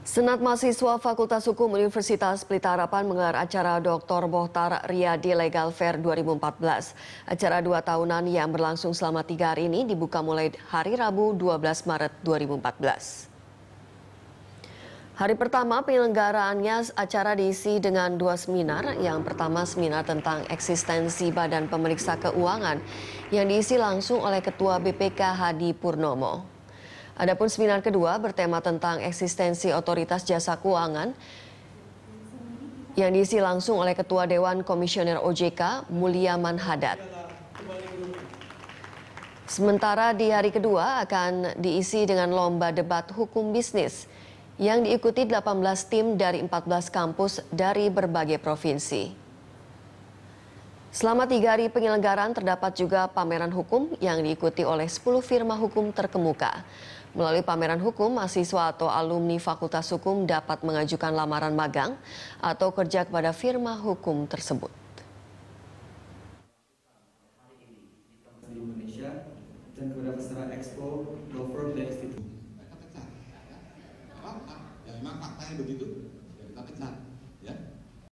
Senat Mahasiswa Fakultas Hukum Universitas Pelita Harapan menggelar acara Dr. Bohtar Riyadi Legal Fair 2014. Acara dua tahunan yang berlangsung selama tiga hari ini dibuka mulai hari Rabu 12 Maret 2014. Hari pertama penyelenggaraannya acara diisi dengan dua seminar. Yang pertama seminar tentang eksistensi Badan Pemeriksa Keuangan yang diisi langsung oleh Ketua BPK Hadi Purnomo. Adapun seminar kedua bertema tentang eksistensi otoritas jasa keuangan yang diisi langsung oleh Ketua Dewan Komisioner OJK Mulyaman Haddad. Sementara di hari kedua akan diisi dengan lomba debat hukum bisnis yang diikuti 18 tim dari 14 kampus dari berbagai provinsi. Selama tiga hari penyelenggaran terdapat juga pameran hukum yang diikuti oleh 10 firma hukum terkemuka. Melalui pameran hukum, mahasiswa atau alumni Fakultas Hukum dapat mengajukan lamaran magang atau kerja kepada firma hukum tersebut.